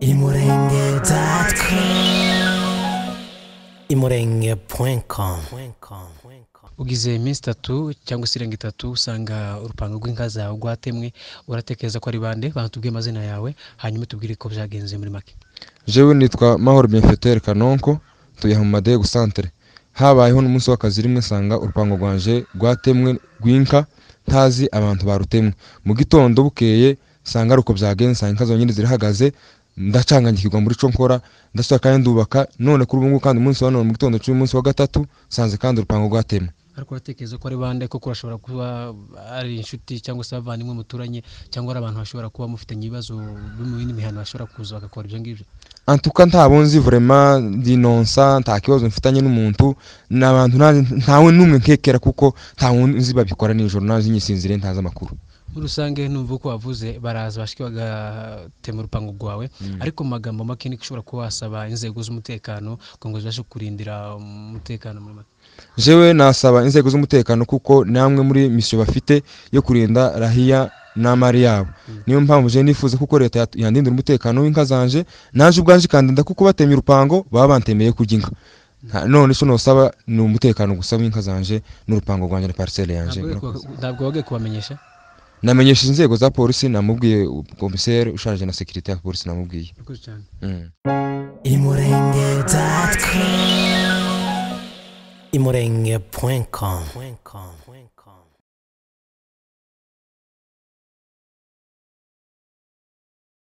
imurenge imurenge ugize iminsi itatu cyangwa se irenga itatu usanga urupango rw'inka zawe rwatemwe uratekereza ko ari bande batubwiye amazina yawe hanyuma tubwire ko byagenze muri make jewe nitwa mahoro bienfaiteur kanonko tuye mu madego santere habayeho n'umunsi w'akazi rimwe usanga urupango rwanje rwatemwe rw'inka ntazi abantu barutemwe mu gitondo bukeye usanga ari uko byagenze usanga inka zonyine zirahagaze ndacanganyikirwa muri cyo nkora ndasohoka kandi ndubaka none kuri ubu ngubu kandi umunsi wa none mu gitondo cy'umunsi wa gatatu usanze kandi urupango rwatema ariko uratekereza ko ari bande koko urashobora kuba ari inshuti cyangwa se abavandimwe muturanye cyangwa ari abantu bashobora kuba mufite ibibazo mu yindi mihano bashobora kuza bagakora ibyo ngibyo antuka ntabwo nzi vurema dinonsa nta kibazo mfitanye n'umuntu ni abantu ntawe n'umwe nkekera kuko nta wundi nzi babikora nijoro ntazi nyisinzire ntazi amakuru muri rusange numva uko wavuze baraza bashike bagatema urupango rwawe mm. ariko mu magambo make niko ushobora kuba wasaba inzego z'umutekano ngo ngo zibashe kurindira umutekano muri make jewe nasaba inzego z'umutekano kuko namwe muri misiyo bafite yo kurinda rahiya n'amari yabo mm. niyo mpamvu je nifuza kuko leta yandindira umutekano w'inka zanje naje ubwanje kandinda kuko batemye urupango baba bantemeye kurya inka mm. none cyo nosaba ni umutekano gusa w'inka zanje n'urupango rwanjye na parcelle yanje ntabwo wagiye kubamenyesha namenyesha inzego za polisi namubwiye komiseri ushaje na sekirite ya polisi namubwiye mm. imurenge.com